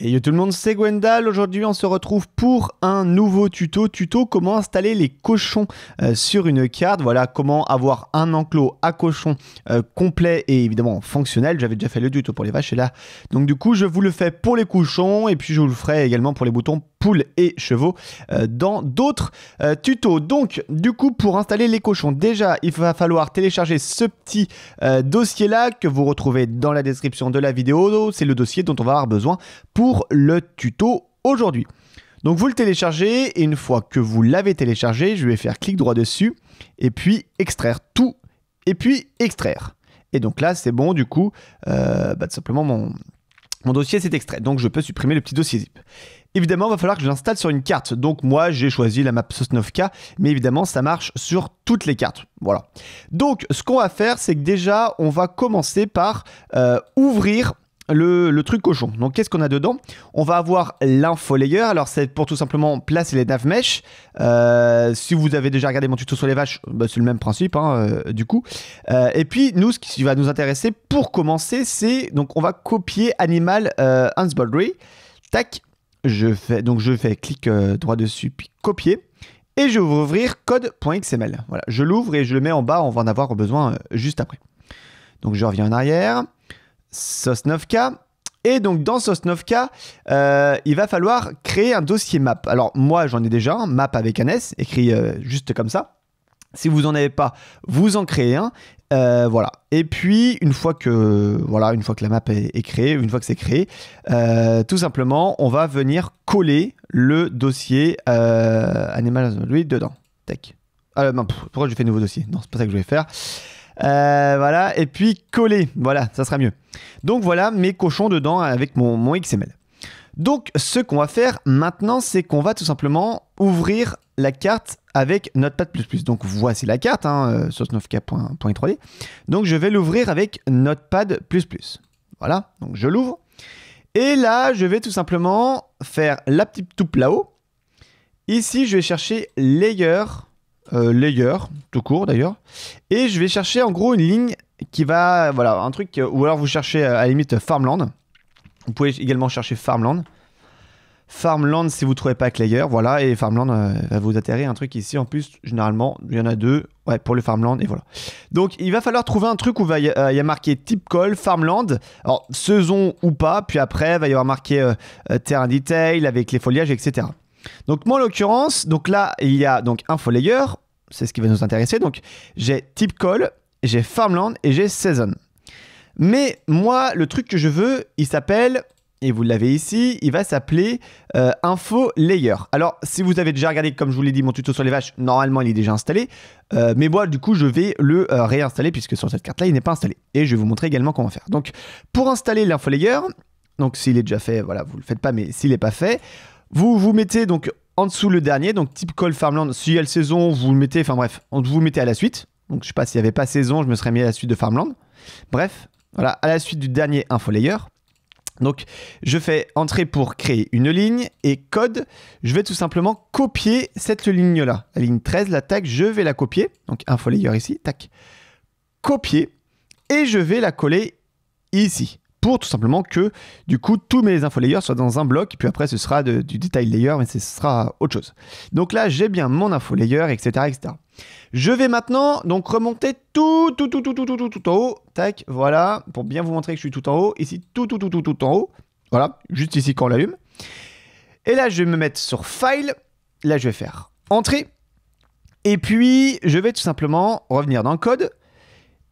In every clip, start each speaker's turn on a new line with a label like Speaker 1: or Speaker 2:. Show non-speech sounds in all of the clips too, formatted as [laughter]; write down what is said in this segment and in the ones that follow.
Speaker 1: Et yo tout le monde, c'est Gwendal. Aujourd'hui, on se retrouve pour un nouveau tuto. Tuto comment installer les cochons euh, sur une carte. Voilà comment avoir un enclos à cochons euh, complet et évidemment fonctionnel. J'avais déjà fait le tuto pour les vaches et là. Donc du coup, je vous le fais pour les cochons et puis je vous le ferai également pour les boutons poules et chevaux euh, dans d'autres tutos. Donc du coup, pour installer les cochons, déjà, il va falloir télécharger ce petit dossier là que vous retrouvez dans la description de la vidéo. C'est le dossier dont on va avoir besoin pour pour le tuto aujourd'hui. Donc vous le téléchargez et une fois que vous l'avez téléchargé, je vais faire clic droit dessus et puis extraire tout et puis extraire. Et donc là c'est bon du coup, euh, bah, tout simplement mon, mon dossier s'est extrait. Donc je peux supprimer le petit dossier zip. Évidemment, il va falloir que je l'installe sur une carte. Donc moi, j'ai choisi la map 9K, mais évidemment, ça marche sur toutes les cartes. Voilà. Donc, ce qu'on va faire, c'est que déjà, on va commencer par euh, ouvrir le, truc cochon. Donc qu'est-ce qu'on a dedans On va avoir l'info layer. Alors c'est pour tout simplement placer les nav euh, si vous avez déjà regardé mon tuto sur les vaches, bah, c'est le même principe hein, euh, du coup. Euh, et puis nous, ce qui va nous intéresser pour commencer, c'est donc on va copier animal Hans Baldry. Tac, je fais donc je fais clic droit dessus puis copier et je vais ouvrir code.xml. Voilà, je l'ouvre et je le mets en bas, on va en avoir besoin juste après. Donc je reviens en arrière. Sosnovka. Et donc dans Sosnovka, euh, il va falloir créer un dossier map. Alors moi j'en ai déjà un, map avec un S, écrit euh, juste comme ça. Si vous en avez pas, vous en créez un. Euh, voilà. Et puis une fois que voilà, une fois que la map est, créée, une fois que c'est créé, euh, tout simplement, on va venir coller le dossier Animal lui dedans. Tech. Ah, pourquoi je fais nouveau dossier Non, c'est pas ça que je vais faire. Euh, voilà, et puis coller, voilà, ça sera mieux. Donc voilà mes cochons dedans avec mon, XML. Donc ce qu'on va faire maintenant, c'est qu'on va tout simplement ouvrir la carte avec Notepad++. Donc voici la carte, hein, euh, k3 d Donc je vais l'ouvrir avec Notepad++. Voilà, donc je l'ouvre. Et là, je vais tout simplement faire la petite toupe là-haut. Ici, je vais chercher Layer euh, layer, tout court d'ailleurs, et je vais chercher en gros une ligne qui va, voilà, un truc, euh, ou alors vous cherchez euh, à limite farmland, vous pouvez également chercher farmland, farmland si vous trouvez pas avec layer, voilà, et farmland va vous atterrir un truc ici, en plus, généralement, il y en a deux, ouais, pour le farmland, et voilà. Donc il va falloir trouver un truc où il y, a marqué type call, farmland, alors saison ou pas, puis après, va y avoir marqué terrain detail, avec les foliages, etc. Donc moi en l'occurrence, donc là il y a donc Info layer, c'est ce qui va nous intéresser. Donc j'ai type call, j'ai farmland et j'ai season. Mais moi le truc que je veux, il s'appelle et vous l'avez ici, il va s'appeler euh, Info Layer. Alors, si vous avez déjà regardé, comme je vous l'ai dit, mon tuto sur les vaches, normalement il est déjà installé. Euh, mais moi, du coup, je vais le euh, réinstaller puisque sur cette carte-là, il n'est pas installé. Et je vais vous montrer également comment faire. Donc, pour installer l'Info Layer, donc s'il est déjà fait, voilà, vous ne le faites pas, mais s'il n'est pas fait, vous vous mettez donc en dessous le dernier, donc type call Farmland. S'il y a le saison, vous le mettez, enfin bref, vous vous mettez à la suite. Donc je sais pas s'il n'y avait pas saison, je me serais mis à la suite de Farmland. Bref, voilà, à la suite du dernier infolayer. Donc je fais entrer pour créer une ligne et code, je vais tout simplement copier cette ligne-là. La ligne 13, la tag, je vais la copier. Donc infolayer ici, tac. Copier. Et je vais la coller ici pour tout simplement que du coup tous mes info layers soient dans un bloc, puis après ce sera du détail layer, mais ce sera autre chose. Donc là j'ai bien mon info layer, etc., etc. Je vais maintenant donc remonter tout, tout, tout, tout, tout, tout, tout, tout en haut. Tac, voilà, pour bien vous montrer que je suis tout en haut. Ici, tout, tout, tout, tout, tout en haut. Voilà, juste ici quand on l'allume. Et là, je vais me mettre sur File. Là, je vais faire Entrée. Et puis, je vais tout simplement revenir dans code.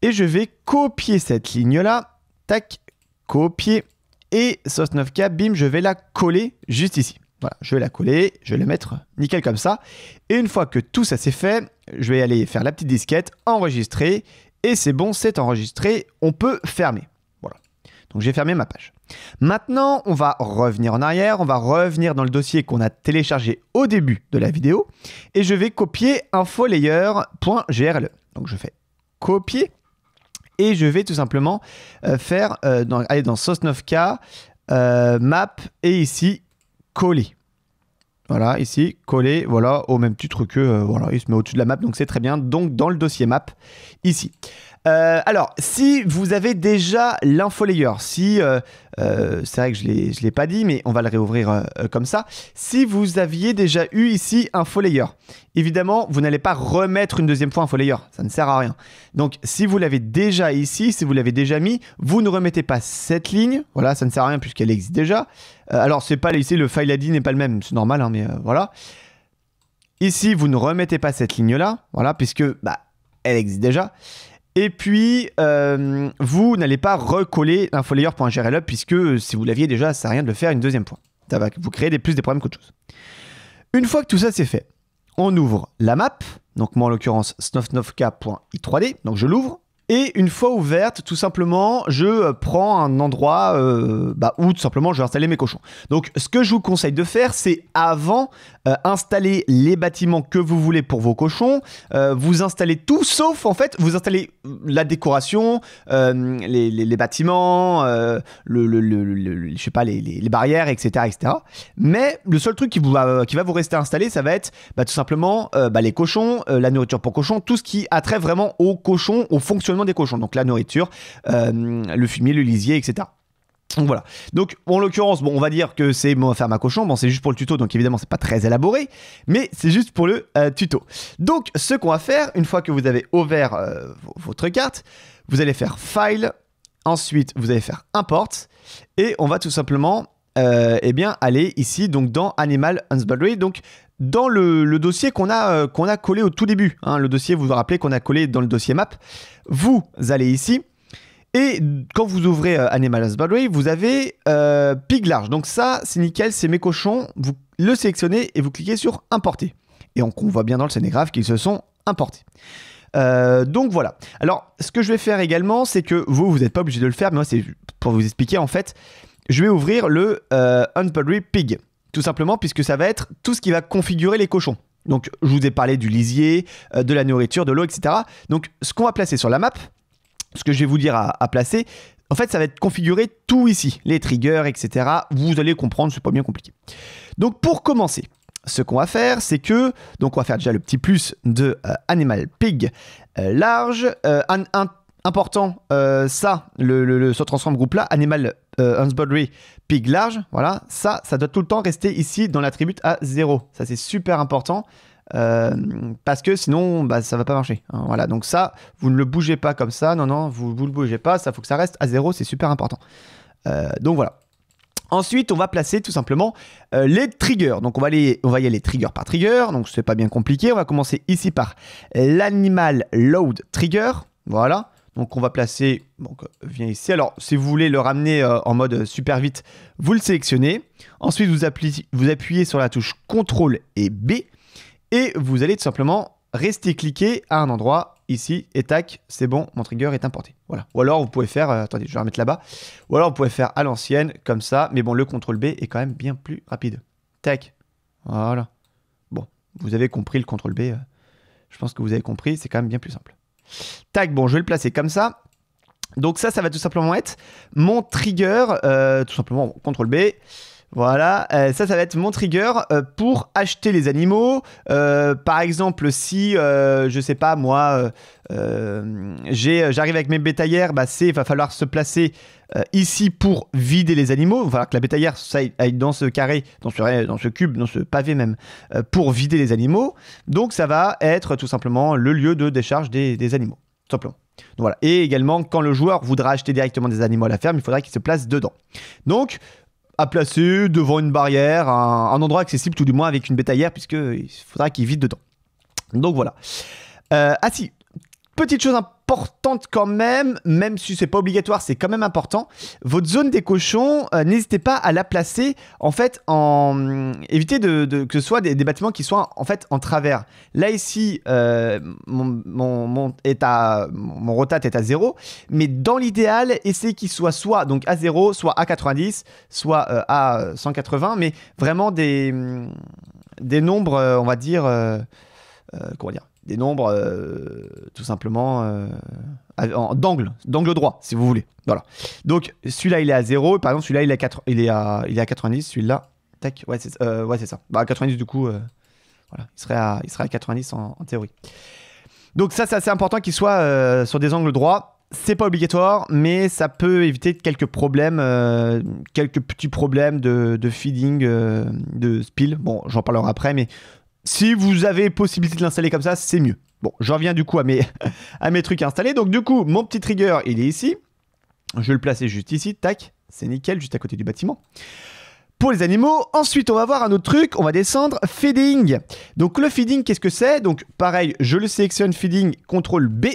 Speaker 1: Et je vais copier cette ligne-là. Tac, copier et sauce 9K, bim, je vais la coller juste ici. Voilà, je vais la coller, je vais la mettre nickel comme ça. Et une fois que tout ça c'est fait, je vais aller faire la petite disquette, enregistrer, et c'est bon, c'est enregistré, on peut fermer. Voilà. Donc j'ai fermé ma page. Maintenant, on va revenir en arrière, on va revenir dans le dossier qu'on a téléchargé au début de la vidéo, et je vais copier info e. Donc je fais copier, et je vais tout simplement euh, faire, euh, dans, sos 9 « map, et ici, coller. Voilà, ici, coller, voilà, au même titre que, euh, voilà, il se met au-dessus de la map, donc c'est très bien, donc dans le dossier map, ici. Euh, alors, si vous avez déjà layer, si euh, euh, c'est vrai que je ne l'ai pas dit, mais on va le réouvrir comme ça. Si vous aviez déjà eu ici un folayer, évidemment, vous n'allez pas remettre une deuxième fois un layer, ça ne sert à rien. Donc, si vous l'avez déjà ici, si vous l'avez déjà mis, vous ne remettez pas cette ligne. Voilà, ça ne sert à rien puisqu'elle existe déjà. alors, c'est pas ici le file ID n'est pas le même, c'est normal, hein, mais voilà. Ici, vous ne remettez pas cette ligne là, voilà, puisque bah, elle existe déjà. Et puis, euh, vous n'allez pas recoller l'infolayer.grlup puisque si vous l'aviez déjà, ça sert à rien de le faire une deuxième fois. Ça va vous créer des, plus des problèmes qu'autre chose. Une fois que tout ça c'est fait, on ouvre la map, donc moi en l'occurrence snuff9k.i3d, donc je l'ouvre. Et une fois ouverte, tout simplement, je euh, prends un endroit euh, bah, où tout simplement je vais installer mes cochons. Donc ce que je vous conseille de faire, c'est avant euh, Installer les bâtiments que vous voulez pour vos cochons, euh, vous installez tout sauf en fait, vous installez la décoration, euh, les, bâtiments, le, je sais pas, les, barrières, etc., etc. Mais le seul truc qui, va, qui va vous rester installé, ça va être bah, tout simplement bah, les cochons, la nourriture pour cochons, tout ce qui a trait vraiment aux cochons, au fonctionnement des cochons. Donc la nourriture, le fumier, le lisier, etc. Donc voilà. Donc en l'occurrence, bon, on va dire que c'est mon faire ma cochon. Bon, c'est juste pour le tuto, donc évidemment c'est pas très élaboré, mais c'est juste pour le euh, tuto. Donc ce qu'on va faire, une fois que vous avez ouvert euh, votre carte, vous allez faire File, ensuite vous allez faire Import, et on va tout simplement, euh, eh bien, aller ici donc dans Animal Husbandry. Donc dans le, dossier qu'on a qu'on a collé au tout début, hein, le dossier, vous vous rappelez qu'on a collé dans le dossier Map. Vous allez ici. Et quand vous ouvrez euh, Animal Husbandry, vous avez euh, Pig Large. Donc ça, c'est nickel, c'est mes cochons. Vous le sélectionnez et vous cliquez sur Importer. Et on, voit bien dans le scénégraphe qu'ils se sont importés. Euh, donc voilà. Alors, ce que je vais faire également, c'est que vous, vous n'êtes pas obligé de le faire, mais moi, c'est pour vous expliquer en fait. Je vais ouvrir le euh, Pig, tout simplement, puisque ça va être tout ce qui va configurer les cochons. Donc, je vous ai parlé du lisier, de la nourriture, de l'eau, etc. Donc, ce qu'on va placer sur la map, ce que je vais vous dire à, placer, en fait, ça va être configuré tout ici, les triggers, etc. Vous allez comprendre, c'est pas bien compliqué. Donc pour commencer, ce qu'on va faire, c'est que, donc on va faire déjà le petit plus de euh, Animal Pig euh, large, euh, un, important, ça, le, le, ce transform groupe là, Animal Unsbody Pig large, voilà, ça, ça doit tout le temps rester ici dans l'attribut à 0. Ça c'est super important euh, parce que sinon bah, ça va pas marcher. Hein, voilà, donc ça, vous ne le bougez pas comme ça, non, non, vous ne le bougez pas, ça faut que ça reste à zéro, c'est super important. Euh, donc voilà. Ensuite, on va placer tout simplement euh, les triggers. Donc, on va, aller, on va y aller trigger par trigger. Donc, c'est pas bien compliqué. On va commencer ici par l'animal load trigger. Voilà. Donc, on va placer. Donc, vient ici. Alors, si vous voulez le ramener en mode super vite, vous le sélectionnez. Ensuite, vous, vous appuyez sur la touche CTRL et B et vous allez tout simplement rester cliqué à un endroit ici et tac, c'est bon, mon trigger est importé. Voilà. Ou alors vous pouvez faire, euh, attendez, je vais remettre là-bas. Ou alors vous pouvez faire à l'ancienne comme ça, mais bon, le CTRL B est quand même bien plus rapide. Tac. Voilà. Bon, vous avez compris le CTRL B. Euh, je pense que vous avez compris, c'est quand même bien plus simple. Tac, bon, je vais le placer comme ça. Donc ça, ça va tout simplement être mon trigger, euh, tout simplement, CTRL B. Voilà, euh, ça, ça va être mon trigger euh, pour acheter les animaux. Euh, par exemple, si, je sais pas, moi, j'arrive avec mes bétaillères, bah, va falloir se placer ici pour vider les animaux. Il va falloir que la bétaillère aille dans ce carré, dans ce, cube, dans ce pavé même, pour vider les animaux. Donc, ça va être tout simplement le lieu de décharge des, animaux, simplement. voilà. Et également, quand le joueur voudra acheter directement des animaux à la ferme, il faudra qu'il se place dedans. Donc, à placer devant une barrière, un, endroit accessible tout du moins avec une bétaillère, puisqu'il faudra qu'il vide dedans. Donc voilà. Euh, ah si, petite chose importante importante quand même, même si c'est pas obligatoire, c'est quand même important. Votre zone des cochons, euh, n'hésitez pas à la placer en fait en évitez de, que ce soit des, bâtiments qui soient en fait en travers. Là ici, euh, mon, mon, est à, mon rotate est à 0, mais dans l'idéal, essayez qu'il soit soit donc à 0, soit à 90, soit euh, à 180, mais vraiment des des nombres, on va dire, comment dire des nombres euh, tout simplement d'angle, euh, d'angle droit, si vous voulez. Voilà. Donc celui-là il est à 0, par exemple celui-là il, est à il, est à, il à 90, celui-là, tac, ouais c'est euh, ça. Bah 90 du coup, voilà, il serait, à, il serait à 90 en, théorie. Donc ça c'est assez important qu'il soit sur des angles droits. C'est pas obligatoire, mais ça peut éviter quelques problèmes, quelques petits problèmes de, de feeding, de spill. Bon, j'en parlerai après, mais si vous avez possibilité de l'installer comme ça, c'est mieux. Bon, je reviens du coup à mes, [laughs] à mes trucs installés. Donc du coup, mon petit trigger, il est ici. Je vais le placer juste ici, tac, c'est nickel, juste à côté du bâtiment. Pour les animaux, ensuite on va voir un autre truc, on va descendre, feeding. Donc le feeding, qu'est-ce que c'est Donc pareil, je le sélectionne, feeding, contrôle B.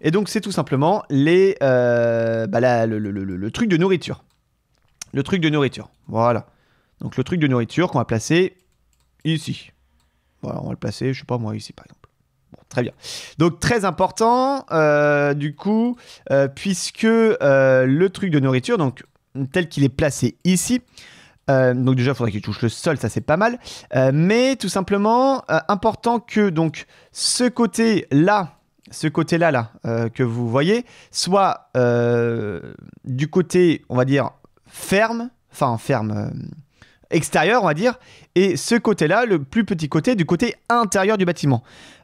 Speaker 1: Et donc c'est tout simplement les, euh, bah, le, le, truc de nourriture. Le truc de nourriture, voilà. Donc le truc de nourriture qu'on va placer ici. Voilà, on va le placer, je sais pas moi, ici par exemple. Bon, très bien. Donc très important, euh, du coup, euh, puisque euh, le truc de nourriture, donc tel qu'il est placé ici, donc déjà il faudrait qu'il touche le sol, ça c'est pas mal, mais tout simplement important que donc ce côté là, ce côté là là que vous voyez, soit du côté, on va dire ferme, enfin ferme extérieur, on va dire, et ce côté-là, le plus petit côté, du côté intérieur du bâtiment.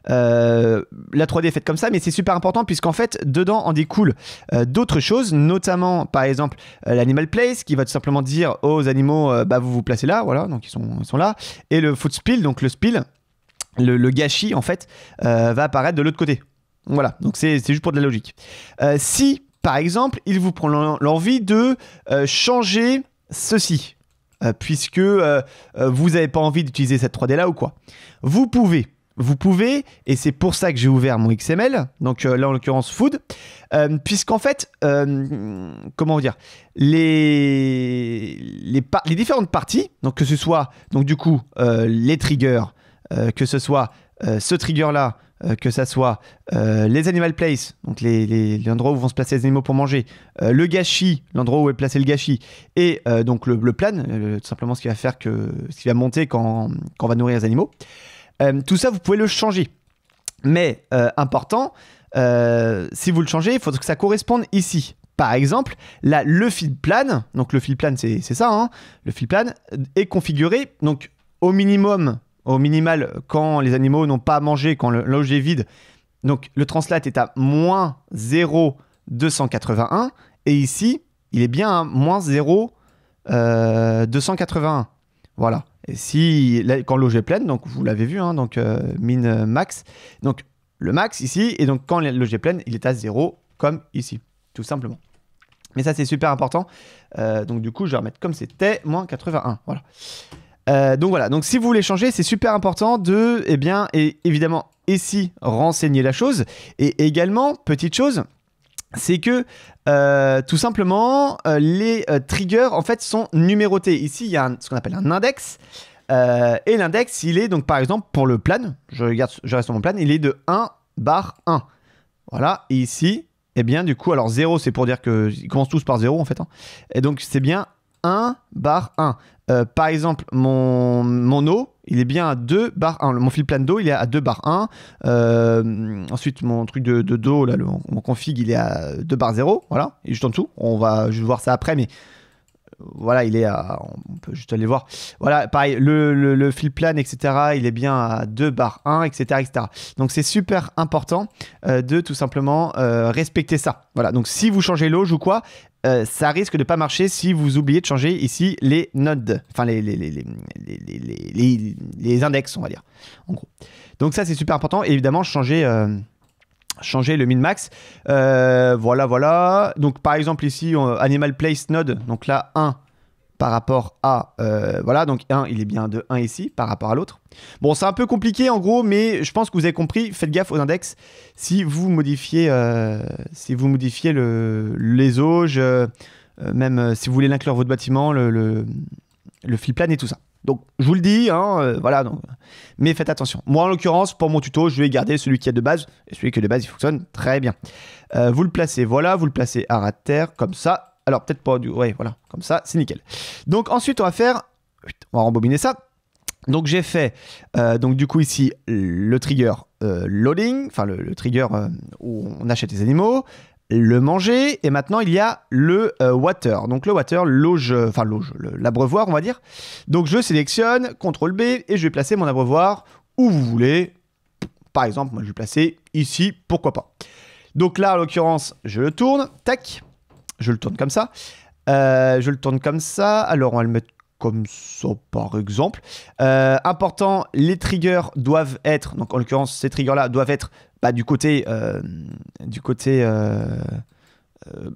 Speaker 1: Euh, la 3D est faite comme ça, mais c'est super important puisqu'en fait, dedans, en découle euh, d'autres choses, notamment par exemple euh, l'animal place qui va tout simplement dire aux animaux, bah vous vous placez là, voilà, donc ils sont, sont là, et le foot spill, donc le spill, le, le gâchis en fait, va apparaître de l'autre côté. Voilà, donc c'est juste pour de la logique. si, par exemple, il vous prend l'envie de changer ceci, euh, puisque euh, euh, vous n'avez pas envie d'utiliser cette 3D là ou quoi. Vous pouvez, vous pouvez, et c'est pour ça que j'ai ouvert mon XML, donc là en l'occurrence food, puisqu'en fait, comment dire, les, les, les, différentes parties, donc que ce soit donc du coup les triggers, que ce soit ce trigger là, euh, que ça soit euh, les animal place, donc les, les, où vont se placer les animaux pour manger, euh, le gâchis, l'endroit où est placé le gâchis, et donc le, plan, tout simplement ce qui va faire que ce qui va monter quand, on va nourrir les animaux. tout ça, vous pouvez le changer. Mais important, si vous le changez, il faut que ça corresponde ici. Par exemple, là, le feed plan, donc le feed plan, c'est ça, hein, le feed plan est configuré donc au minimum au minimal quand les animaux n'ont pas mangé quand le est vide. Donc le translate est à moins 0,281 et ici il est bien à moins 0,281. Euh, voilà. Et si quand l'auge est pleine, donc vous l'avez vu, hein, donc euh, min euh, max. Donc le max ici et donc quand l'auge est pleine, il est à 0 comme ici, tout simplement. Mais ça c'est super important. donc du coup je vais remettre comme c'était moins 81. Voilà. Euh, donc voilà, donc si vous voulez changer, c'est super important de, eh bien, et évidemment, ici, renseigner la chose. Et également, petite chose, c'est que euh, tout simplement, euh, les triggers, en fait, sont numérotés. Ici, il y a ce qu'on appelle un index. et l'index, il est donc par exemple pour le plan, je, regarde, je reste sur mon plan, il est de 1 bar 1. Voilà, et ici, eh bien, du coup, alors 0, c'est pour dire qu'ils commencent tous par 0 en fait. Hein. Et donc, c'est bien 1 bar 1. Euh, par exemple, mon, mon eau, il est bien à 2 bar 1. Mon fil plane d'eau, il est à 2 bar 1. Euh, ensuite, mon truc de, de, là, mon config, il est à 2 bar 0. Voilà, et juste en dessous. On va voir ça après, mais voilà, il est à. On peut juste aller voir. Voilà, pareil, le, le, fil plan, etc., il est bien à 2 bar 1, etc. etc. Donc c'est super important euh, de tout simplement euh, respecter ça. Voilà, donc si vous changez l'auge ou quoi, euh, ça risque de pas marcher si vous oubliez de changer ici les nodes, enfin les, les, les, les, les index, on va dire, en gros. Donc ça, c'est super important. évidemment, changer changer le min-max. Euh, voilà, voilà. Donc par exemple ici, Animal Place Node, donc là 1 par rapport à... Euh, voilà, donc 1, il est bien de 1 ici par rapport à l'autre. Bon, c'est un peu compliqué en gros, mais je pense que vous avez compris, faites gaffe aux index. Si vous modifiez, euh, si vous modifiez le, les auges, même si vous voulez l'inclure votre bâtiment, le, le, le plan et tout ça. Donc, je vous le dis, hein, euh, voilà. Donc, mais faites attention. Moi, en l'occurrence, pour mon tuto, je vais garder celui qui est de base. Et celui qui est de base, il fonctionne très bien. Euh, vous le placez, voilà. Vous le placez à ras de terre, comme ça. Alors, peut-être pas du. oui, voilà. Comme ça, c'est nickel. Donc, ensuite, on va faire. On va rembobiner ça. Donc, j'ai fait. Euh, donc, du coup, ici, le trigger loading. Enfin, le, trigger où on achète les animaux le manger et maintenant il y a le euh, water. Donc le water, loge, enfin l'abreuvoir on va dire. Donc je sélectionne, CTRL B et je vais placer mon abreuvoir où vous voulez. Par exemple, moi je vais placer ici, pourquoi pas. Donc là en l'occurrence, je le tourne, tac, je le tourne comme ça. Euh, je le tourne comme ça, alors on va le mettre comme ça par exemple. Euh, important, les triggers doivent être, donc en l'occurrence ces triggers-là doivent être bah, du côté, euh, du côté euh,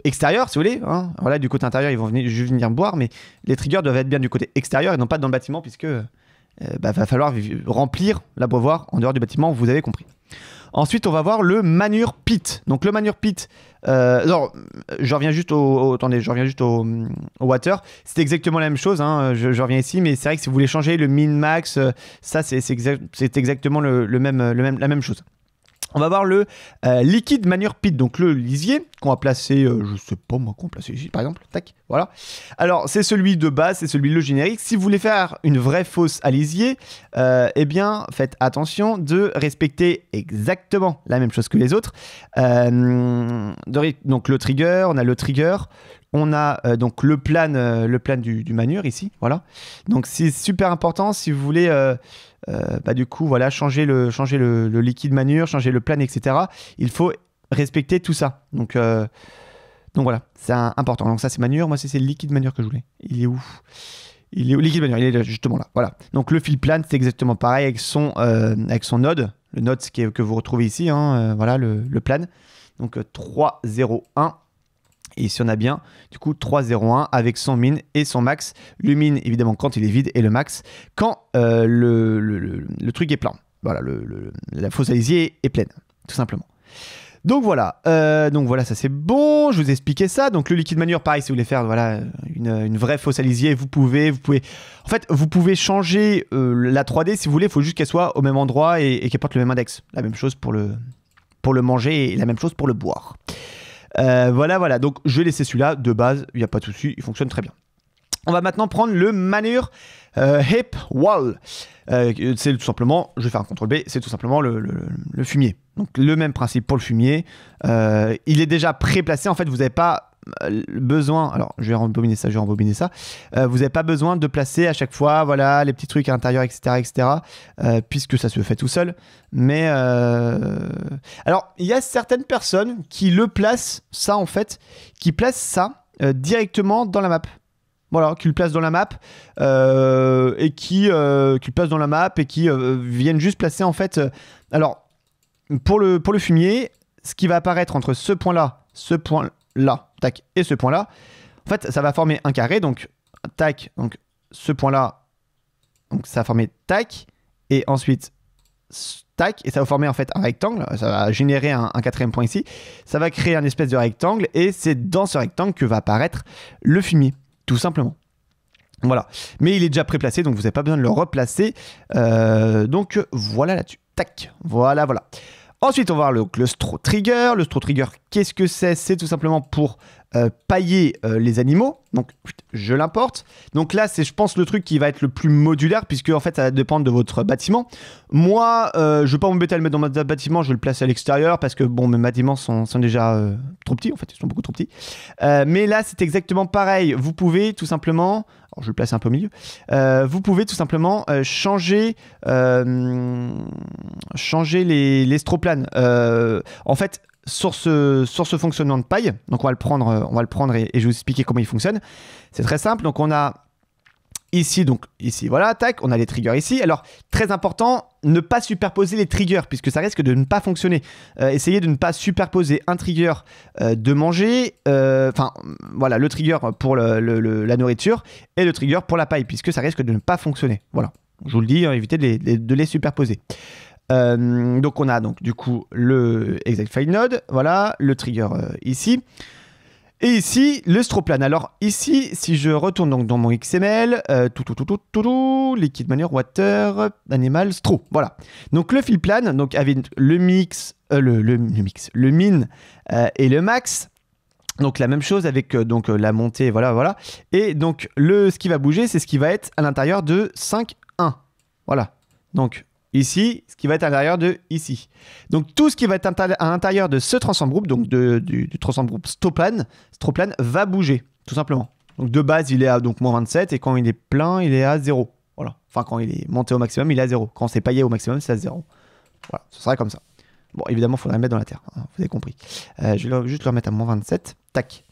Speaker 1: extérieur, si vous voulez. Voilà, hein. du côté intérieur, ils vont venir, juste venir boire, mais les triggers doivent être bien du côté extérieur et non pas dans le bâtiment, puisque bah, va falloir remplir la boivoire en dehors du bâtiment, vous avez compris. Ensuite, on va voir le manure pit. Donc le manure pit, euh, je reviens juste au, attendez, je reviens juste au, water. C'est exactement la même chose. Hein, je, reviens ici, mais c'est vrai que si vous voulez changer le min max, euh, ça c'est exactement le, même, le même, la même chose. On va voir le euh, liquide manure pit, donc le lisier qu'on va placer, je euh, je sais pas moi, qu'on placer ici par exemple, tac, voilà. Alors c'est celui de base, c'est celui le générique. Si vous voulez faire une vraie fausse à lisier, euh, eh bien faites attention de respecter exactement la même chose que les autres. donc le trigger, on a le trigger, on a donc le plan, le plan du, du, manure ici, voilà. Donc c'est super important si vous voulez euh, bah, du coup, voilà, changer le, changer le, liquide manure, changer le plan, etc. Il faut respecter tout ça. Donc, euh, donc voilà, c'est important. Donc ça, c'est manure. Moi, c'est le liquide manure que je voulais. Il est où Il est où Liquide manure, il est justement là. Voilà. Donc le fil plan c'est exactement pareil avec son, euh, avec son node. Le node qui que vous retrouvez ici, hein, voilà, le, le plan. Donc 3, 0, 1. Et ici, on a bien du coup 3,01 avec son min et son max. Le mine, évidemment, quand il est vide et le max quand euh, le, truc est plein. Voilà, la fosse alisier est pleine, tout simplement. Donc voilà, euh, donc voilà, ça c'est bon. Je vous ai expliqué ça. Donc le liquide manure, pareil, si vous voulez faire voilà une, vraie fausse alisier vous pouvez, vous pouvez. En fait, vous pouvez changer euh, la 3D si vous voulez. Il faut juste qu'elle soit au même endroit et, et qu'elle porte le même index. La même chose pour le pour le manger et la même chose pour le boire. Euh, voilà, voilà. Donc je vais laisser celui-là de base, il n'y a pas de souci, il fonctionne très bien. On va maintenant prendre le Manure euh, Hip Wall. Euh, c'est tout simplement, je vais faire un CTRL B, c'est tout simplement le, fumier. Donc le même principe pour le fumier. il est déjà préplacé, en fait vous n'avez pas besoin, alors je vais rembobiner ça, je vais rembobiner ça, vous n'avez pas besoin de placer à chaque fois voilà, les petits trucs à l'intérieur, etc., etc., puisque ça se fait tout seul. Mais alors, il y a certaines personnes qui le placent, ça en fait, qui placent ça euh, directement dans la map. Voilà, qui le placent dans la map euh, et qui, euh, qui dans la map et qui viennent juste placer en fait. alors, pour le, pour le fumier, ce qui va apparaître entre ce point-là, ce point-là, tac, et ce point-là, en fait, ça va former un carré. Donc, tac, donc ce point-là, donc ça va former tac, et ensuite et ça va former en fait un rectangle, ça va générer un, quatrième point ici, ça va créer un espèce de rectangle, et c'est dans ce rectangle que va apparaître le fumier, tout simplement. Voilà, mais il est déjà préplacé, donc vous n'avez pas besoin de le replacer. Euh, donc voilà là-dessus, tac, voilà, voilà. Ensuite, on va voir le, le Trigger. Le Stro Trigger, qu'est-ce que c'est C'est tout simplement pour euh, pailler euh, les animaux. Donc, je l'importe. Donc là, c'est, je pense, le truc qui va être le plus modulaire, puisque en fait, ça va dépendre de votre bâtiment. Moi, euh, je ne vais pas m'embêter à le mettre dans mon bâtiment, je vais le placer à l'extérieur, parce que, bon, mes bâtiments sont, déjà trop petits, en fait, ils sont beaucoup trop petits. mais là, c'est exactement pareil. Vous pouvez tout simplement... je le place un peu au milieu. vous pouvez tout simplement changer, changer les, les en fait, sur ce, sur ce fonctionnement de paille. Donc on va le prendre, euh, on va le prendre et, je vais vous expliquer comment il fonctionne. C'est très simple. Donc on a ici, donc ici, voilà, tac, on a les triggers ici. Alors très important, ne pas superposer les triggers puisque ça risque de ne pas fonctionner. Euh, essayez de ne pas superposer un trigger euh, de manger, enfin voilà, le trigger pour la nourriture et le trigger pour la paille puisque ça risque de ne pas fonctionner. Voilà, je vous le dis, évitez les, de les superposer. Euh, donc on a donc du coup le exact file node, voilà, le trigger euh, ici. Et ici, le stroplane. Alors ici, si je retourne donc dans mon XML, euh, tout, tout, tout, tout, tout, tout, liquid manure, water, animal, stro, Voilà. Donc le fil plan donc avec le mix, le, le, mix, le min et le max. Donc la même chose avec donc la montée, voilà, voilà. Et donc le, ce qui va bouger, c'est ce qui va être à l'intérieur de 5.1. Voilà. Donc ici, ce qui va être à l'intérieur de ici. Donc tout ce qui va être à l'intérieur de ce transform groupe donc du, du, transform groupe Stoplane, stoplane, va bouger, tout simplement. Donc de base, il est à donc, moins 27 et quand il est plein, il est à 0. Voilà. Enfin, quand il est monté au maximum, il est à 0. Quand c'est paillé au maximum, c'est à 0. Voilà, ce sera comme ça. Bon, évidemment, il faudrait le mettre dans la terre. Hein, vous avez compris. Euh, je vais juste le remettre à moins 27. Tac.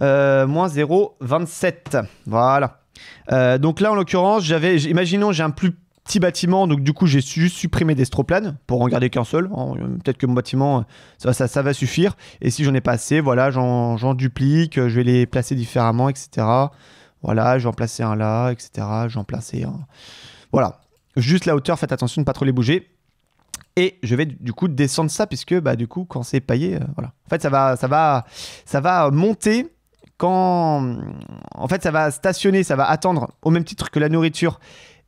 Speaker 1: Euh, moins 0, 27. Voilà. Euh, donc là, en l'occurrence, j'avais, imaginons, j'ai un plus petit bâtiment, donc du coup j'ai juste supprimé des stroplanes pour en garder qu'un seul. Hein. Peut-être que mon bâtiment, ça, va suffire. Et si j'en ai pas assez, voilà, j'en duplique, je vais les placer différemment, etc. Voilà, j'en vais en placer un là, etc. j'en vais placer un. Voilà. Juste la hauteur, faites attention de ne pas trop les bouger. Et je vais du coup descendre ça, puisque bah, du coup, quand c'est paillé, euh, voilà. En fait, ça va, ça va, ça va monter quand. En fait, ça va stationner, ça va attendre, au même titre que la nourriture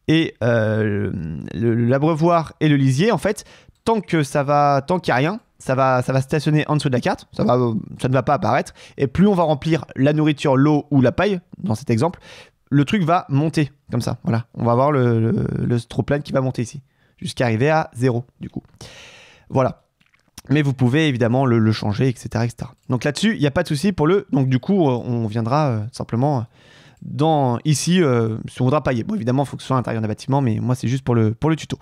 Speaker 1: et euh, l'abreuvoir et le lisier, en fait, tant que ça va, tant qu'il n'y a rien, ça va, ça va stationner en dessous de la carte, ça, va, ça ne va pas apparaître. Et plus on va remplir la nourriture, l'eau ou la paille, dans cet exemple, le truc va monter comme ça. Voilà, on va avoir le, le, trop qui va monter ici, jusqu'à arriver à zéro, du coup. Voilà. Mais vous pouvez évidemment le, changer, etc., etc. Donc là-dessus, il n'y a pas de souci pour le. Donc du coup, on viendra euh, simplement dans, ici euh, si on voudra pailler. Bon, évidemment, il faut que ce soit à l'intérieur d'un bâtiment, mais moi, c'est juste pour le, pour le tuto.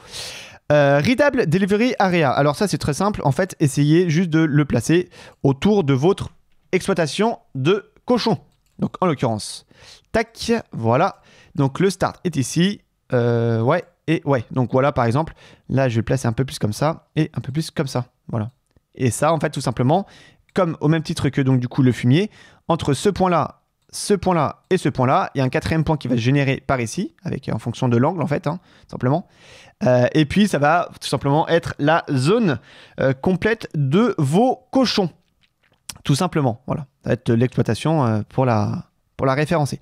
Speaker 1: Euh, readable Delivery Area. Alors, ça, c'est très simple. En fait, essayez juste de le placer autour de votre exploitation de cochon. Donc, en l'occurrence, tac, voilà. Donc, le start est ici. Euh, ouais, et ouais. Donc, voilà, par exemple, là, je vais le placer un peu plus comme ça et un peu plus comme ça. Voilà. Et ça, en fait, tout simplement, comme au même titre que donc du coup le fumier, entre ce point-là ce point-là et ce point-là. Il y a un quatrième point qui va se générer par ici, avec, euh, en fonction de l'angle, en fait, hein, simplement. Euh, et puis, ça va tout simplement être la zone euh, complète de vos cochons. Tout simplement, voilà. Ça va être l'exploitation pour, la, pour la référencer.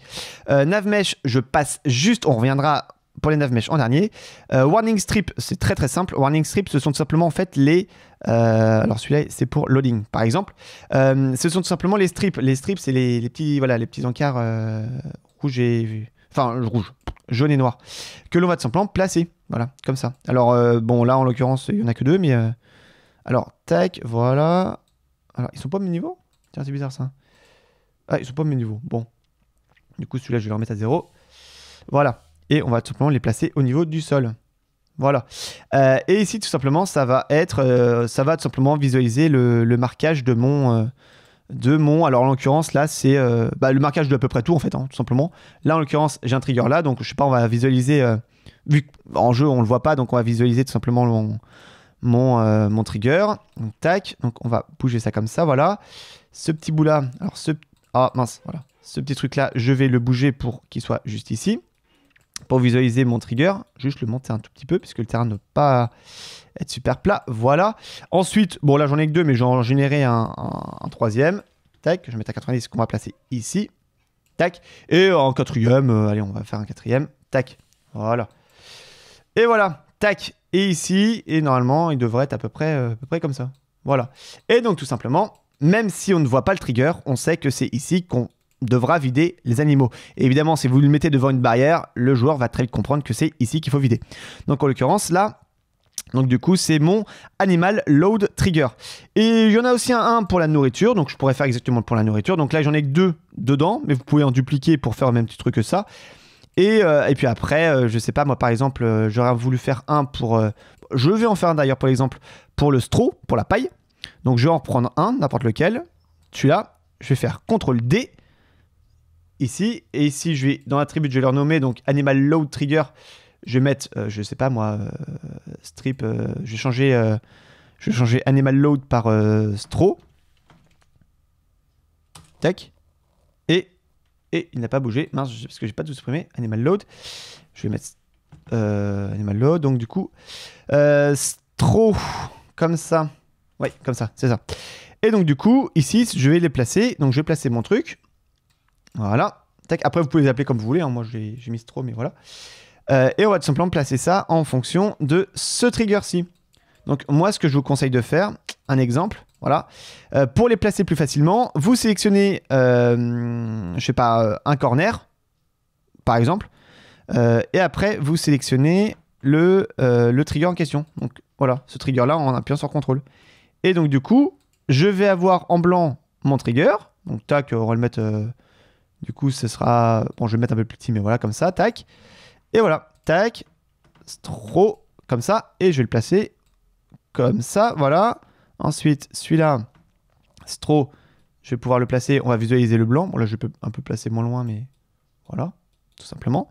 Speaker 1: Navmesh, je passe juste, on reviendra pour les neuf mèches en dernier. Euh, warning strip, c'est très très simple. Warning strip, ce sont tout simplement en fait les. Euh, alors celui-là, c'est pour loading, par exemple. Euh, ce sont tout simplement les strips. Les strips, c'est les, petits voilà les petits encarts rouges et enfin rouge, jaune et noir que l'on va tout simplement placer. Voilà, comme ça. Alors bon, là en l'occurrence, il y en a que deux, mais alors tac, voilà. Alors ils sont pas au même niveau. Tiens, c'est bizarre ça. Ah, ils sont pas au même niveau. Bon, du coup celui-là, je vais le remettre à zéro. Voilà et on va tout simplement les placer au niveau du sol. Voilà. Euh, et ici, tout simplement, ça va être, euh, ça va tout simplement visualiser le, le marquage de mon, euh, de mon. Alors en l'occurrence, là, c'est bah, le marquage de à peu près tout en fait, hein, tout simplement. Là, en l'occurrence, j'ai un trigger là, donc je sais pas, on va visualiser. vu qu'en jeu, on le voit pas, donc on va visualiser tout simplement mon, mon, mon trigger. Donc, tac. Donc on va bouger ça comme ça, voilà. Ce petit bout là, alors ce, ah mince, voilà. Ce petit truc là, je vais le bouger pour qu'il soit juste ici pour visualiser mon trigger, juste le monter un tout petit peu, puisque le terrain ne peut pas être super plat. Voilà. Ensuite, bon là j'en ai que deux, mais j'en générerai un, un, troisième. Tac, je vais mettre à 90 qu'on va placer ici. Tac. Et en quatrième, euh, allez, on va faire un quatrième. Tac. Voilà. Et voilà. Tac. Et ici, et normalement, il devrait être euh, à peu près comme ça. Voilà. Et donc tout simplement, même si on ne voit pas le trigger, on sait que c'est ici qu'on devra vider les animaux. Et évidemment, si vous le mettez devant une barrière, le joueur va très vite comprendre que c'est ici qu'il faut vider. Donc en l'occurrence, là, donc du coup, c'est mon animal load trigger. Et il y en a aussi un, pour la nourriture, donc je pourrais faire exactement pour la nourriture. Donc là, j'en ai que deux dedans, mais vous pouvez en dupliquer pour faire le même petit truc que ça. Et, euh, puis après, euh, je sais pas, moi par exemple, euh, j'aurais voulu faire un pour... je vais en faire un d'ailleurs, par exemple, pour le straw, pour la paille. Donc je vais en reprendre un, n'importe lequel. Celui-là, je vais faire CTRL D ici. Et ici, je vais, dans l'attribut, je vais leur nommer donc Animal Load Trigger. Je vais mettre, euh, je sais pas moi, euh, strip, euh, je, vais changer, je vais changer Animal Load par Straw. Tac. Et, et il n'a pas bougé. Mince, parce que j'ai pas tout supprimé. Animal Load. Je vais mettre Animal Load. Donc du coup, Straw, comme ça. oui comme ça, c'est ça. Et donc du coup, ici, je vais les placer. Donc je vais placer mon truc. Voilà. Tac. Après, vous pouvez les appeler comme vous voulez. Hein. Moi, j'ai mis trop, mais voilà. Euh, et on va tout simplement placer ça en fonction de ce trigger-ci. Donc moi, ce que je vous conseille de faire, un exemple, voilà. Euh, pour les placer plus facilement, vous sélectionnez, euh, je sais pas, euh, un corner, par exemple. et après, vous sélectionnez le, le trigger en question. Donc voilà, ce trigger-là en appuyant sur contrôle. Et donc du coup, je vais avoir en blanc mon trigger. Donc tac, on va le mettre du coup, ce sera. Bon, je vais mettre un peu plus petit, mais voilà, comme ça, tac. Et voilà, tac. Stro, comme ça. Et je vais le placer comme ça, voilà. Ensuite, celui-là, Stro, Je vais pouvoir le placer. On va visualiser le blanc. Bon, là, je peux un peu placer moins loin, mais voilà, tout simplement.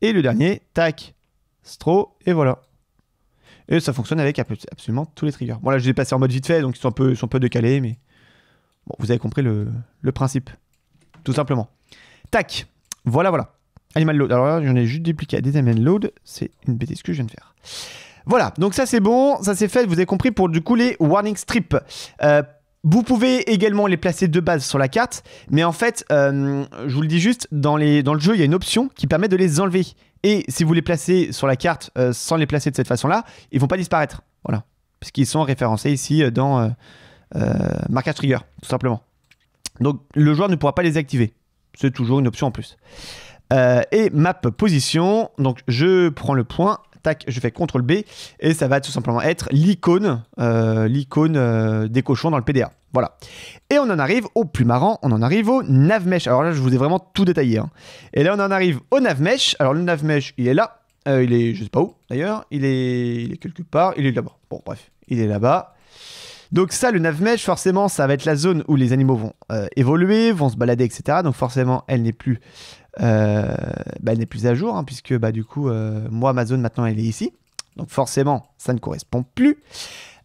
Speaker 1: Et le dernier, tac, stro, et voilà. Et ça fonctionne avec absolument tous les triggers. Bon, là, je les ai en mode vite fait, donc ils sont un peu, un peu décalés, mais bon, vous avez compris le principe tout simplement. Tac, voilà, voilà. Animal load. Alors j'en ai juste dupliqué à des animal load. C'est une bêtise que je viens de faire. Voilà, donc ça c'est bon, ça c'est fait, vous avez compris pour du coup les warning strips. Euh, vous pouvez également les placer de base sur la carte, mais en fait, euh, je vous le dis juste, dans, les, dans le jeu, il y a une option qui permet de les enlever. Et si vous les placez sur la carte euh, sans les placer de cette façon-là, ils vont pas disparaître. Voilà, Parce qu'ils sont référencés ici dans Marker trigger, tout simplement. Donc le joueur ne pourra pas les activer. C'est toujours une option en plus. Euh, et map position, donc je prends le point, tac, je fais CTRL B, et ça va tout simplement être l'icône euh, l'icône euh, des cochons dans le PDA. Voilà. Et on en arrive au plus marrant, on en arrive au navmesh. Alors là, je vous ai vraiment tout détaillé. Hein. Et là, on en arrive au navmesh. Alors le navmesh, il est là. il est, je sais pas où d'ailleurs, il est, il est quelque part, il est là-bas. Bon, bref, il est là-bas. Donc ça, le navmèche, forcément, ça va être la zone où les animaux vont euh, évoluer, vont se balader, etc. Donc forcément, elle n'est plus, euh, bah, n'est plus à jour, hein, puisque bah, du coup, euh, moi, ma zone maintenant, elle est ici. Donc forcément, ça ne correspond plus.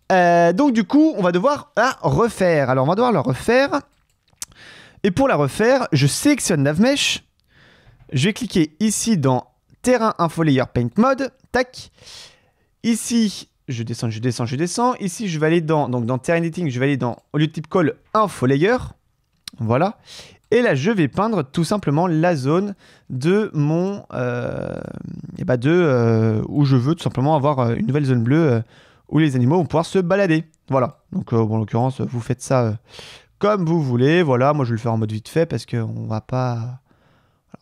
Speaker 1: donc du coup, on va devoir la refaire. Alors on va devoir la refaire. Et pour la refaire, je sélectionne navmèche. Je vais cliquer ici dans Terrain Info Layer Paint Mode. Tac. Ici, je descends, je descends, je descends. Ici, je vais aller dans, donc dans Terrain Editing, je vais aller dans, au lieu de type call, info layer. Voilà. Et là, je vais peindre tout simplement la zone de mon, et euh, eh bah ben, de euh, où je veux tout simplement avoir euh, une nouvelle zone bleue où les animaux vont pouvoir se balader. Voilà. Donc, en l'occurrence, vous faites ça comme vous voulez. Voilà. Moi, je vais le faire en mode vite fait parce qu'on va pas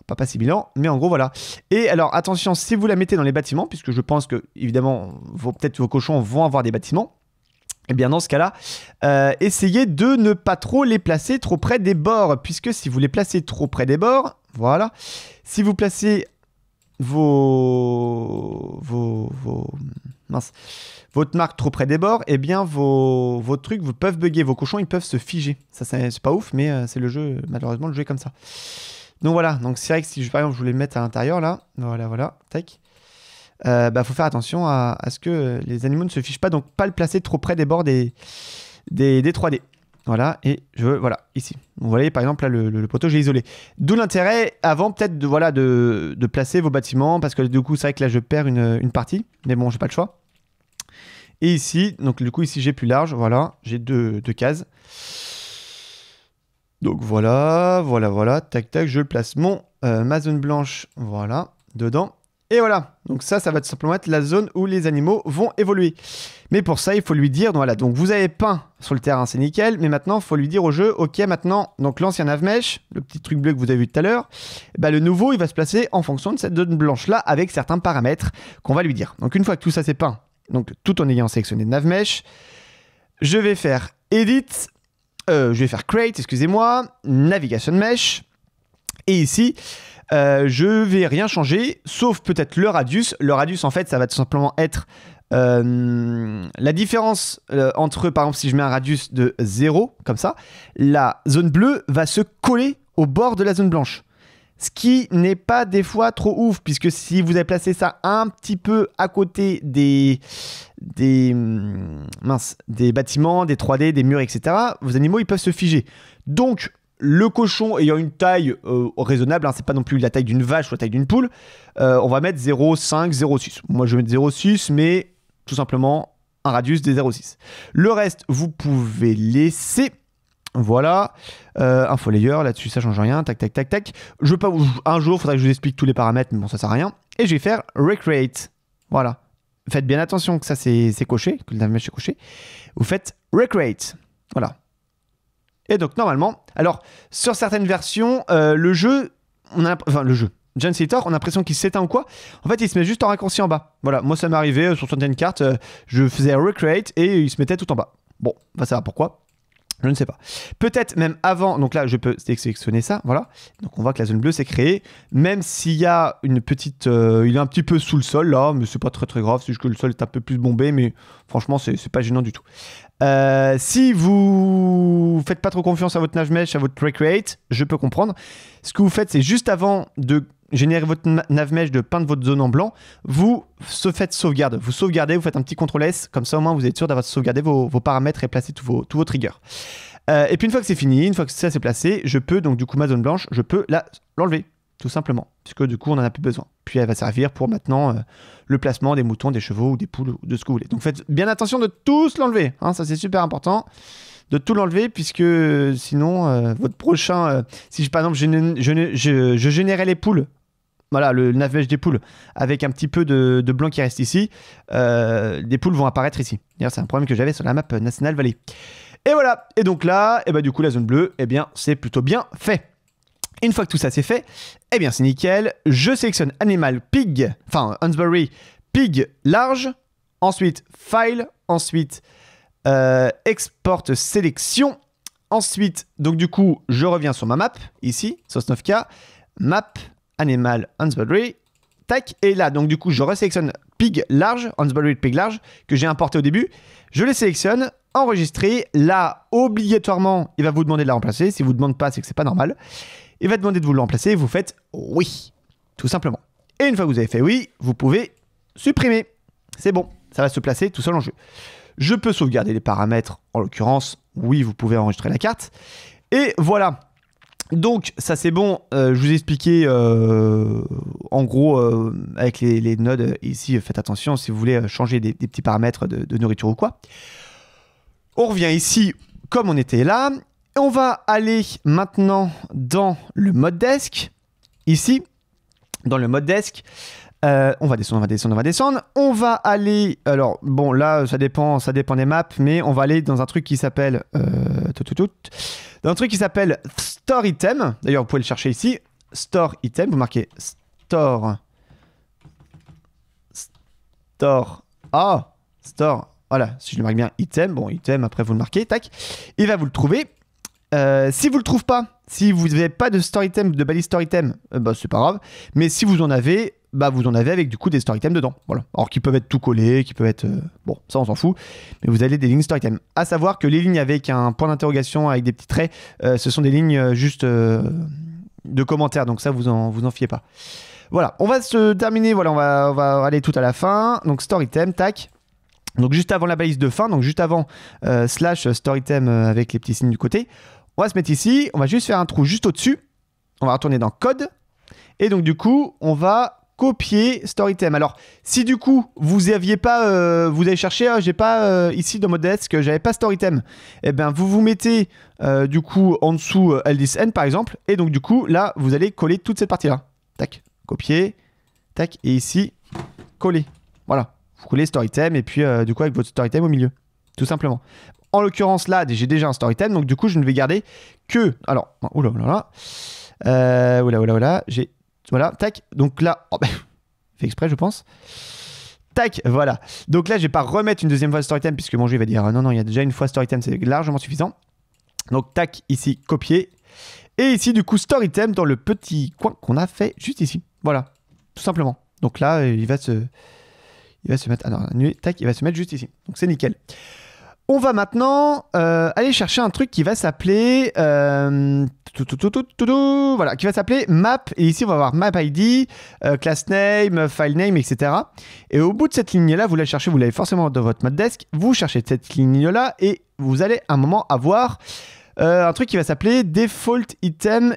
Speaker 1: alors, pas si bilan, mais en gros, voilà. Et alors, attention, si vous la mettez dans les bâtiments, puisque je pense que, évidemment, peut-être vos cochons vont avoir des bâtiments, et eh bien, dans ce cas-là, euh, essayez de ne pas trop les placer trop près des bords, puisque si vous les placez trop près des bords, voilà, si vous placez vos, vos, vos mince, votre marque trop près des bords, et eh bien, vos, vos trucs vous peuvent bugger, vos cochons, ils peuvent se figer. Ça, c'est pas ouf, mais euh, c'est le jeu, malheureusement, le jeu comme ça. Donc voilà, donc c'est vrai que si par exemple je voulais le mettre à l'intérieur là, voilà, voilà, tac, euh, bah faut faire attention à, ce que les animaux ne se fichent pas, donc pas le placer trop près des bords des, des, 3D. Voilà, et je veux, voilà, ici. Vous voyez par exemple là le, poteau, j'ai isolé. D'où l'intérêt avant peut-être de, voilà, de, placer vos bâtiments, parce que du coup c'est vrai que là je perds une, partie, mais bon j'ai pas le choix. Et ici, donc du coup ici j'ai plus large, voilà, j'ai deux, deux cases. Donc voilà, voilà, voilà, tac, tac, je place mon, euh, ma zone blanche, voilà, dedans. Et voilà, donc ça, ça va tout simplement être la zone où les animaux vont évoluer. Mais pour ça, il faut lui dire, voilà, donc vous avez peint sur le terrain, c'est nickel, mais maintenant, il faut lui dire au jeu, ok, maintenant, donc l'ancien navmèche, le petit truc bleu que vous avez vu tout à l'heure, bah, le nouveau, il va se placer en fonction de cette zone blanche-là, avec certains paramètres qu'on va lui dire. Donc une fois que tout ça s'est peint, donc tout en ayant sélectionné navmèche, je vais faire Edit, euh, je vais faire create, excusez-moi, navigation mesh. Et ici, euh, je vais rien changer, sauf peut-être le radius. Le radius, en fait, ça va tout simplement être euh, la différence entre, par exemple, si je mets un radius de 0, comme ça, la zone bleue va se coller au bord de la zone blanche ce qui n'est pas des fois trop ouf, puisque si vous avez placé ça un petit peu à côté des, des, mm, des bâtiments, des 3D, des murs, etc., vos animaux, ils peuvent se figer. Donc, le cochon ayant une taille euh, raisonnable, hein, c'est pas non plus la taille d'une vache ou la taille d'une poule, euh, on va mettre 0,5, 0,6. Moi, je vais mettre 0,6, mais tout simplement un radius de 0,6. Le reste, vous pouvez laisser. Voilà, euh, info layer, là-dessus ça change rien, tac tac tac tac. Je veux pas, un jour il faudra que je vous explique tous les paramètres, mais bon ça sert à rien. Et je vais faire recreate, voilà. Faites bien attention que ça c'est coché, que le damage est coché. Vous faites recreate, voilà. Et donc normalement, alors sur certaines versions, euh, le jeu, on a, enfin le jeu, John Sator, on a l'impression qu'il s'éteint ou quoi. En fait, il se met juste en raccourci en bas. Voilà, moi ça m'est arrivé euh, sur certaines cartes, euh, je faisais recreate et il se mettait tout en bas. Bon, ça va pourquoi. Je ne sais pas. Peut-être même avant, donc là je peux sélectionner ça, voilà. Donc on voit que la zone bleue s'est créée, même s'il y a une petite... Euh, il est un petit peu sous le sol là, mais c'est pas très très grave, c'est juste que le sol est un peu plus bombé, mais franchement c'est pas gênant du tout. Euh, si vous faites pas trop confiance à votre navmesh, à votre recreate, je peux comprendre. Ce que vous faites, c'est juste avant de générer votre navmesh, de peindre votre zone en blanc, vous faites sauvegarde. Vous sauvegardez, vous faites un petit contrôle S, comme ça au moins vous êtes sûr d'avoir sauvegardé vos, paramètres et placé tous vos, triggers. Euh, et puis une fois que c'est fini, une fois que ça c'est placé, je peux donc du coup ma zone blanche, je peux l'enlever tout simplement, puisque du coup on n'en a plus besoin. Puis elle va servir pour maintenant euh, le placement des moutons, des chevaux ou des poules, ou de ce que vous voulez. Donc faites bien attention de tous l'enlever, hein, ça c'est super important, de tout l'enlever, puisque sinon euh, votre prochain, euh, si je, par exemple je, je, générais les poules, voilà, le navège des poules, avec un petit peu de, blanc qui reste ici, des poules vont apparaître ici. D'ailleurs c'est un problème que j'avais sur la map National Valley. Et voilà, et donc là, et eh ben, du coup la zone bleue, eh bien c'est plutôt bien fait. Une fois que tout ça c'est fait, eh bien c'est nickel. Je sélectionne Animal Pig, enfin Hunsbury Pig large, ensuite File, ensuite euh, Export Sélection. Ensuite, donc du coup, je reviens sur ma map, ici, sur 9K, map, animal, Hunsbury. tac, et là, donc du coup, je resélectionne pig large, Hunsbury pig large, que j'ai importé au début, je les sélectionne, enregistrer, là, obligatoirement, il va vous demander de la remplacer, si vous demande pas, c'est que c'est pas normal, il va demander de vous le remplacer, vous faites oui, tout simplement. Et une fois que vous avez fait oui, vous pouvez supprimer. C'est bon, ça va se placer tout seul en jeu. Je peux sauvegarder les paramètres, en l'occurrence, oui, vous pouvez enregistrer la carte. Et voilà. Donc ça c'est bon, euh, je vous ai expliqué euh, en gros euh, avec les, nodes ici, faites attention si vous voulez changer des, petits paramètres de nourriture ou quoi. On revient ici comme on était là, on va aller maintenant dans le mode desk. Ici, dans le mode desk. Euh, on va descendre, on va descendre, on va descendre. On va aller. Alors bon, là, ça dépend, ça dépend des maps, mais on va aller dans un truc qui s'appelle euh, tout, tout, tout, dans un truc qui s'appelle store item. D'ailleurs, vous pouvez le chercher ici. Store item. Vous marquez store store ah store. Voilà, si je le marque bien, item. Bon, item. Après, vous le marquez. Tac. Il va vous le trouver. Euh, si vous le trouvez pas, si vous n'avez pas de story de balise story euh, bah, c'est pas grave. Mais si vous en avez, bah vous en avez avec du coup des story dedans. Voilà. Alors qui peuvent être tout collés, qui peuvent être euh, bon, ça on s'en fout, mais vous avez des lignes story A À savoir que les lignes avec un point d'interrogation avec des petits traits, ce sont des lignes juste de commentaires, donc ça vous en vous en fiez pas. Voilà, on va se terminer, voilà, on va, va aller tout à la fin. Donc story tac. Donc juste avant la balise de fin, donc juste avant slash story avec les petits signes du côté, on va se mettre ici, on va juste faire un trou juste au-dessus. On va retourner dans code. Et donc du coup, on va copier Storytem. Alors, si du coup, vous aviez pas, euh, vous avez cherché, hein, j'ai pas euh, ici dans mon desk, j'avais pas story Storytem, et eh ben vous vous mettez euh, du coup en dessous LDSN par exemple, et donc du coup, là, vous allez coller toute cette partie-là. Tac, copier, tac, et ici, coller. Voilà, vous collez Storytem, et puis du coup, avec votre Storytem au milieu, tout simplement. En l'occurrence là, j'ai déjà un story item, donc du coup je ne vais garder que... Alors, oula, oula, oula. Euh, oula, J'ai... Voilà, tac. Donc là... Oh, ben, [laughs] fait exprès je pense. Tac, voilà. Donc là, je vais pas remettre une deuxième fois le story item, puisque mon jeu va dire euh, non, non, il y a déjà une fois story item, c'est largement suffisant. Donc tac, ici, copier. Et ici, du coup, story item dans le petit coin qu'on a fait juste ici. Voilà, tout simplement. Donc là, euh, il va se, il va se mettre, Alors ah non, tac, il va se mettre juste ici. Donc c'est nickel. On va maintenant euh, aller chercher un truc qui va s'appeler euh, voilà, qui va s'appeler map et ici on va avoir map ID, euh, class name, file name, etc. Et au bout de cette ligne là, vous la cherchez, vous l'avez forcément dans votre desk, vous cherchez cette ligne là et vous allez à un moment avoir un truc qui va s'appeler default item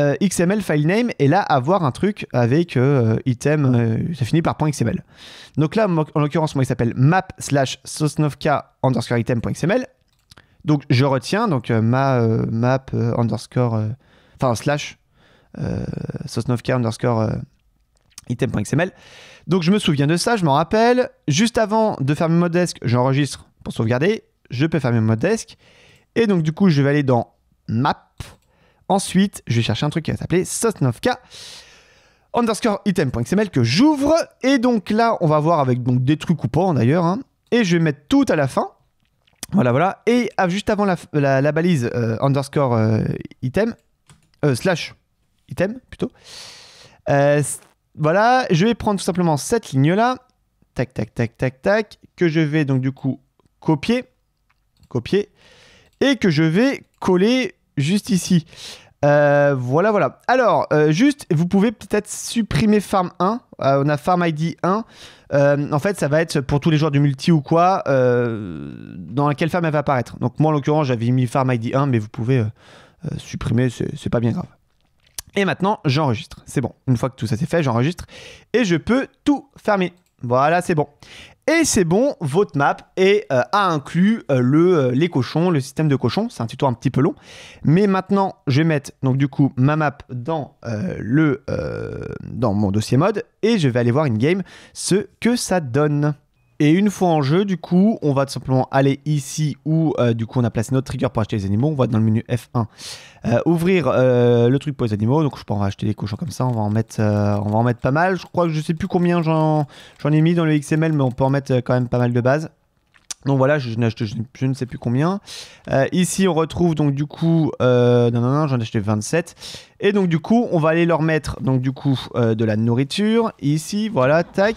Speaker 1: euh, XML file name et là avoir un truc avec euh, item, euh, ça finit par .xml. Donc là, en l'occurrence, moi, il s'appelle map slash sosnovka underscore item.xml. Donc je retiens donc ma map underscore, enfin slash sosnovka underscore item.xml. Donc je me souviens de ça, je m'en rappelle. Juste avant de fermer mon desk, j'enregistre pour sauvegarder. Je peux fermer mon desk. Et donc du coup, je vais aller dans map Ensuite, je vais chercher un truc qui va s'appeler Sosnovka underscore item.xml que j'ouvre. Et donc là, on va voir avec donc, des trucs ou pas hein, d'ailleurs. Hein. Et je vais mettre tout à la fin. Voilà, voilà. Et juste avant la, balise euh, underscore euh, item, euh, slash item plutôt. voilà, je vais prendre tout simplement cette ligne-là. Tac, tac, tac, tac, tac. Que je vais donc du coup copier. Copier. Et que je vais coller juste ici. Euh, voilà, voilà. Alors, euh, juste, vous pouvez peut-être supprimer Farm 1. Euh, on a Farm ID 1. en fait, ça va être pour tous les joueurs du multi ou quoi, dans laquelle farm elle va apparaître. Donc, moi, en l'occurrence, j'avais mis Farm ID 1, mais vous pouvez supprimer, c'est pas bien grave. Et maintenant, j'enregistre. C'est bon. Une fois que tout ça c'est fait, j'enregistre et je peux tout fermer. Voilà, c'est bon. Et c'est bon, votre map est, euh, a inclus euh, le, euh, les cochons, le système de cochons. C'est un tuto un petit peu long. Mais maintenant, je vais mettre donc, du coup, ma map dans, le, dans mon dossier mode et je vais aller voir in-game ce que ça donne. Et une fois en jeu, du coup, on va tout simplement aller ici où euh, du coup on a placé notre trigger pour acheter les animaux. On va dans le menu F1 euh, ouvrir euh, le truc pour les animaux. Donc je pense en acheter des cochons comme ça. On va en mettre, on va en mettre pas mal. Je crois que je sais plus combien j'en ai mis dans le XML, mais on peut en mettre quand même pas mal de base. Donc voilà, je, je, je, je, ne sais plus combien. ici, on retrouve donc du coup, non, non, non, j'en ai acheté 27. Et donc du coup, on va aller leur mettre donc du coup de la nourriture. Ici, voilà, tac.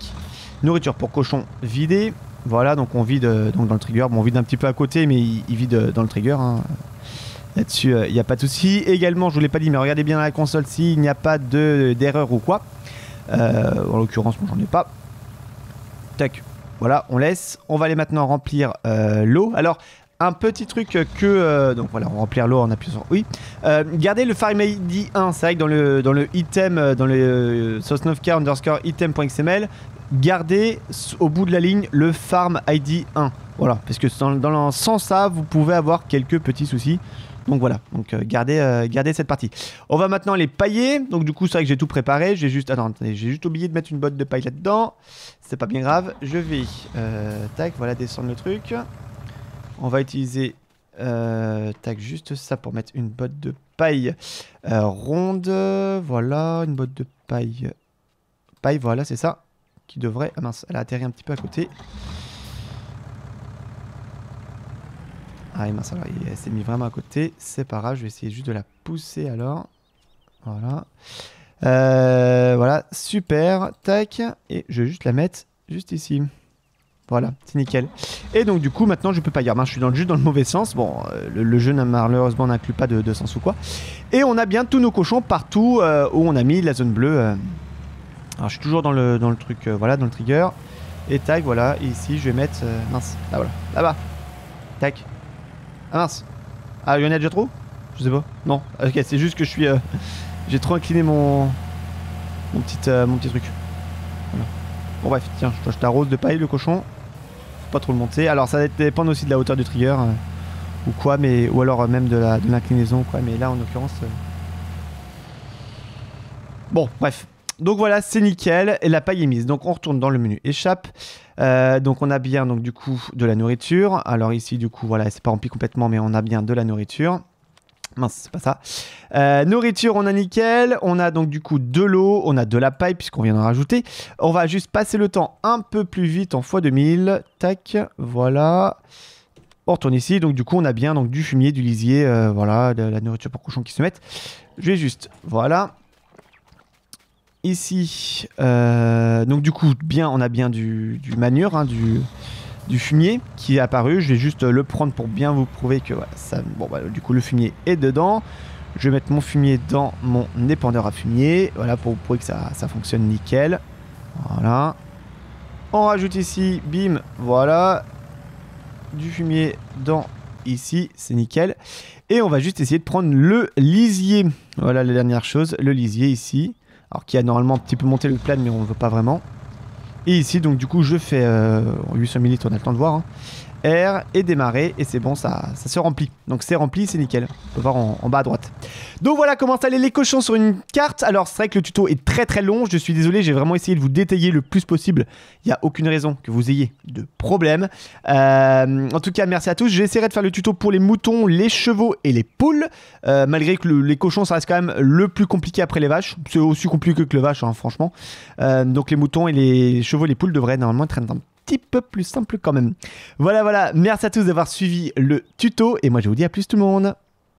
Speaker 1: Nourriture pour cochon vidée. Voilà, donc on vide euh, dans le trigger. Bon, on vide un petit peu à côté, mais il, vide euh, dans le trigger. Hein. Là-dessus, il euh, n'y a pas de souci. Également, je vous l'ai pas dit, mais regardez bien dans la console s'il n'y a pas de- d'erreur ou quoi. en l'occurrence, moi j'en ai pas. Tac. Voilà, on laisse. On va aller maintenant remplir l'eau. Alors, un petit truc que. donc voilà, on remplir l'eau en appuyant sur oui. gardez le ID 1. C'est vrai que dans le, dans le item, dans le euh, underscore item.xml, gardez au bout de la ligne le farm ID 1. Voilà, parce que dans, sans ça, vous pouvez avoir quelques petits soucis. Donc voilà, donc euh, euh, gardez, cette partie. On va maintenant les pailler. Donc du coup, c'est vrai que j'ai tout préparé. J'ai juste, attends, j'ai juste oublié de mettre une botte de paille là-dedans. C'est pas bien grave. Je vais, euh, tac, voilà, descendre le truc. On va utiliser, tac, juste ça pour mettre une botte de paille ronde. Voilà, une botte de paille, paille, voilà, c'est ça qui devrait... Ah mince, elle a atterri un petit peu à côté. Ah mince, alors elle s'est mis vraiment à côté. C'est pas grave, je vais essayer juste de la pousser alors. Voilà. Euh, voilà, super. Tac. Et je vais juste la mettre juste ici. Voilà, c'est nickel. Et donc du coup maintenant je peux pas y je suis dans le jeu dans le mauvais sens. Bon, euh, le, jeu malheureusement n'inclut pas de, sens ou quoi. Et on a bien tous nos cochons partout euh, où on a mis la zone bleue. Alors je suis toujours dans le, dans le truc, euh, voilà, dans le trigger. Et tac, voilà, ici je vais mettre... Euh, mince, là ah, voilà, là-bas. Ah, tac. Ah mince. Ah, il y en a déjà trop Je sais pas. Non, ok, c'est juste que je suis... Euh, [laughs] j'ai trop incliné mon... Mon petit, mon petit truc. Voilà. Bon bref, tiens, je, t'arrose de paille le cochon. Faut pas trop le monter. Alors ça va dépendre aussi de la hauteur du trigger. ou quoi, mais... Ou alors même de l'inclinaison, de quoi. Mais là, en l'occurrence... Bon, bref donc voilà, c'est nickel. Et la paille est mise. Donc on retourne dans le menu échappe. Euh, donc on a bien donc du coup de la nourriture. Alors ici du coup voilà, c'est pas rempli complètement, mais on a bien de la nourriture. Mince, c'est pas ça. Euh, nourriture, on a nickel. On a donc du coup de l'eau, on a de la paille puisqu'on vient d'en rajouter. On va juste passer le temps un peu plus vite en x2000. Tac, voilà. On retourne ici, donc du coup on a bien donc du fumier, du lisier, euh, voilà, de la nourriture pour cochons qui se mettent. Je vais juste, voilà, ici, euh, donc du coup, bien, on a bien du, manure, hein, du, du, fumier qui est apparu. Je vais juste le prendre pour bien vous prouver que ça, bon, bah, du coup, le fumier est dedans. Je vais mettre mon fumier dans mon épandeur à fumier, voilà, pour vous prouver que ça, ça fonctionne nickel. Voilà. On rajoute ici, bim, voilà, du fumier dans ici, c'est nickel. Et on va juste essayer de prendre le lisier. Voilà la dernière chose, le lisier ici. Alors qui a normalement un petit peu monté le plan mais on ne veut pas vraiment. Et ici donc du coup je fais 800 euh, ml on a le temps de voir. Hein. R et démarrer. Et c'est bon, ça, ça se remplit. Donc c'est rempli, c'est nickel. On peut voir en, bas à droite. Donc voilà comment installer les cochons sur une carte. Alors c'est vrai que le tuto est très très long. Je suis désolé, j'ai vraiment essayé de vous détailler le plus possible. Il n'y a aucune raison que vous ayez de problème. Euh, en tout cas, merci à tous. J'essaierai de faire le tuto pour les moutons, les chevaux et les poules. Euh, malgré que les cochons, ça reste quand même le plus compliqué après les vaches. C'est aussi compliqué que les vaches, hein, franchement. Euh, donc les moutons et les chevaux, et les poules devraient normalement être dans petit peu plus simple quand même. Voilà, voilà. Merci à tous d'avoir suivi le tuto. Et moi, je vous dis à plus tout le monde.